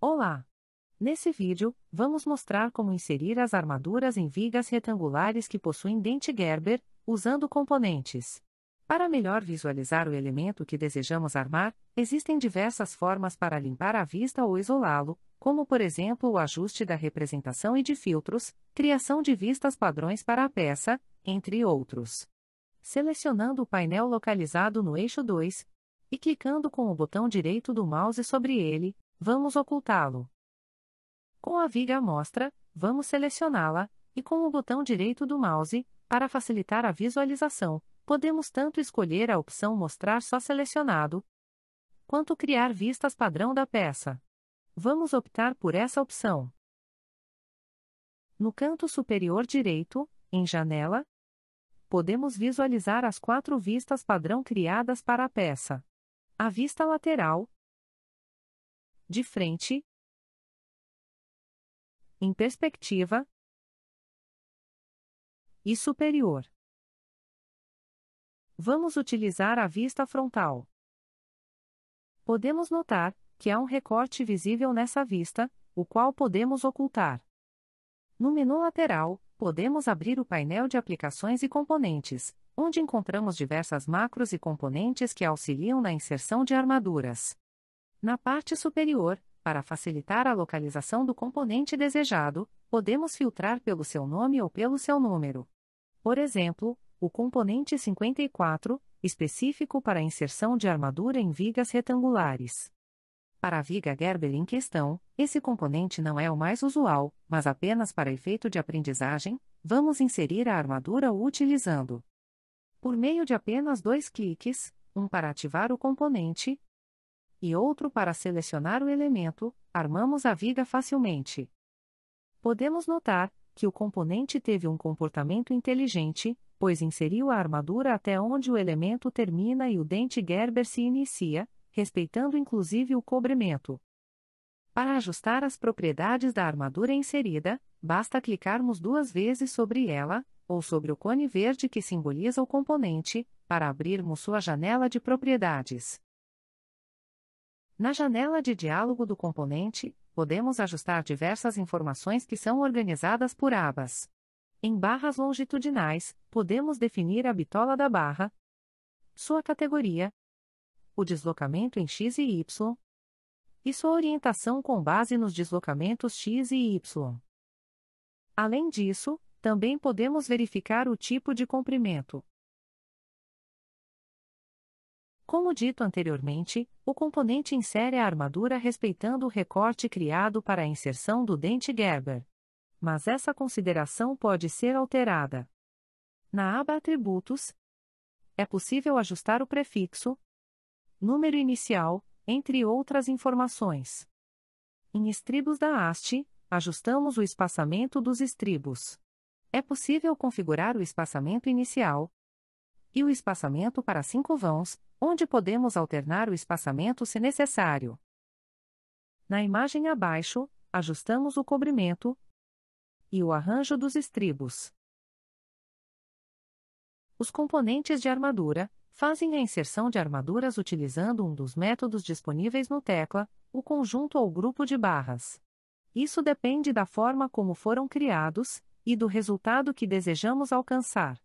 Olá! Nesse vídeo, vamos mostrar como inserir as armaduras em vigas retangulares que possuem dente Gerber, usando componentes. Para melhor visualizar o elemento que desejamos armar, existem diversas formas para limpar a vista ou isolá-lo, como por exemplo o ajuste da representação e de filtros, criação de vistas padrões para a peça, entre outros. Selecionando o painel localizado no eixo 2 e clicando com o botão direito do mouse sobre ele, vamos ocultá-lo. Com a viga amostra, mostra, vamos selecioná-la, e com o botão direito do mouse, para facilitar a visualização, podemos tanto escolher a opção Mostrar só selecionado, quanto criar vistas padrão da peça. Vamos optar por essa opção. No canto superior direito, em Janela, podemos visualizar as quatro vistas padrão criadas para a peça. A vista lateral, de frente, em perspectiva e superior. Vamos utilizar a vista frontal. Podemos notar que há um recorte visível nessa vista, o qual podemos ocultar. No menu lateral, podemos abrir o painel de aplicações e componentes, onde encontramos diversas macros e componentes que auxiliam na inserção de armaduras. Na parte superior, para facilitar a localização do componente desejado, podemos filtrar pelo seu nome ou pelo seu número. Por exemplo, o componente 54, específico para inserção de armadura em vigas retangulares. Para a viga Gerber em questão, esse componente não é o mais usual, mas apenas para efeito de aprendizagem, vamos inserir a armadura utilizando. Por meio de apenas dois cliques, um para ativar o componente e outro para selecionar o elemento, armamos a viga facilmente. Podemos notar que o componente teve um comportamento inteligente, pois inseriu a armadura até onde o elemento termina e o dente Gerber se inicia, respeitando inclusive o cobrimento. Para ajustar as propriedades da armadura inserida, basta clicarmos duas vezes sobre ela, ou sobre o cone verde que simboliza o componente, para abrirmos sua janela de propriedades. Na janela de diálogo do componente, podemos ajustar diversas informações que são organizadas por abas. Em barras longitudinais, podemos definir a bitola da barra, sua categoria, o deslocamento em x e y, e sua orientação com base nos deslocamentos x e y. Além disso, também podemos verificar o tipo de comprimento. Como dito anteriormente, o componente insere a armadura respeitando o recorte criado para a inserção do dente Gerber. Mas essa consideração pode ser alterada. Na aba Atributos, é possível ajustar o prefixo, número inicial, entre outras informações. Em estribos da haste, ajustamos o espaçamento dos estribos. É possível configurar o espaçamento inicial e o espaçamento para cinco vãos, onde podemos alternar o espaçamento se necessário. Na imagem abaixo, ajustamos o cobrimento e o arranjo dos estribos. Os componentes de armadura fazem a inserção de armaduras utilizando um dos métodos disponíveis no Tecla, o conjunto ou grupo de barras. Isso depende da forma como foram criados e do resultado que desejamos alcançar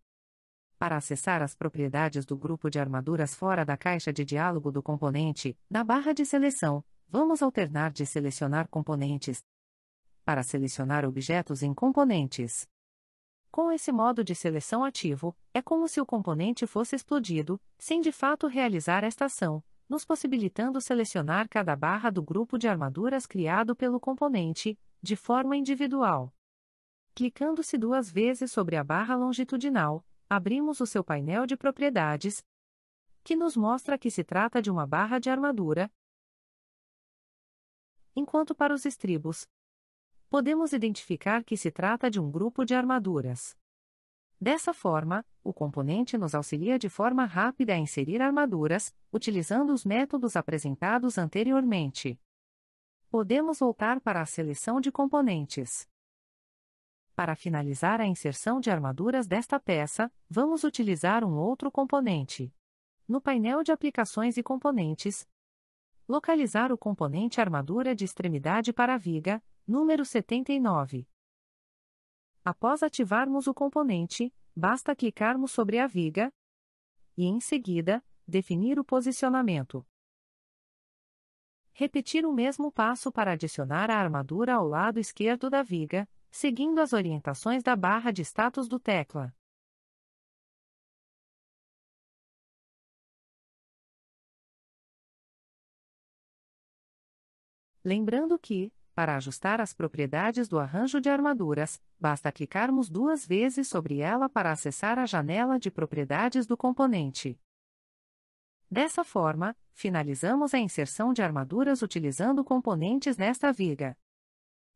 para acessar as propriedades do grupo de armaduras fora da caixa de diálogo do componente, na barra de seleção, vamos alternar de selecionar componentes para selecionar objetos em componentes. Com esse modo de seleção ativo, é como se o componente fosse explodido, sem de fato realizar esta ação, nos possibilitando selecionar cada barra do grupo de armaduras criado pelo componente, de forma individual. Clicando-se duas vezes sobre a barra longitudinal, abrimos o seu painel de propriedades, que nos mostra que se trata de uma barra de armadura, enquanto para os estribos, podemos identificar que se trata de um grupo de armaduras. Dessa forma, o componente nos auxilia de forma rápida a inserir armaduras, utilizando os métodos apresentados anteriormente. Podemos voltar para a seleção de componentes. Para finalizar a inserção de armaduras desta peça, vamos utilizar um outro componente. No painel de aplicações e componentes, localizar o componente armadura de extremidade para viga, número 79. Após ativarmos o componente, basta clicarmos sobre a viga e, em seguida, definir o posicionamento. Repetir o mesmo passo para adicionar a armadura ao lado esquerdo da viga, seguindo as orientações da barra de status do Tecla. Lembrando que, para ajustar as propriedades do arranjo de armaduras, basta clicarmos duas vezes sobre ela para acessar a janela de propriedades do componente. Dessa forma, finalizamos a inserção de armaduras utilizando componentes nesta viga.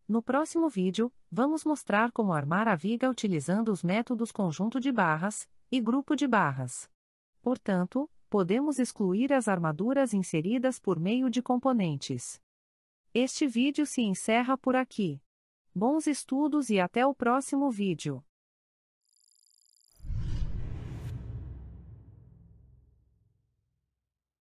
No próximo vídeo, vamos mostrar como armar a viga utilizando os métodos conjunto de barras e grupo de barras. Portanto, podemos excluir as armaduras inseridas por meio de componentes. Este vídeo se encerra por aqui. Bons estudos e até o próximo vídeo.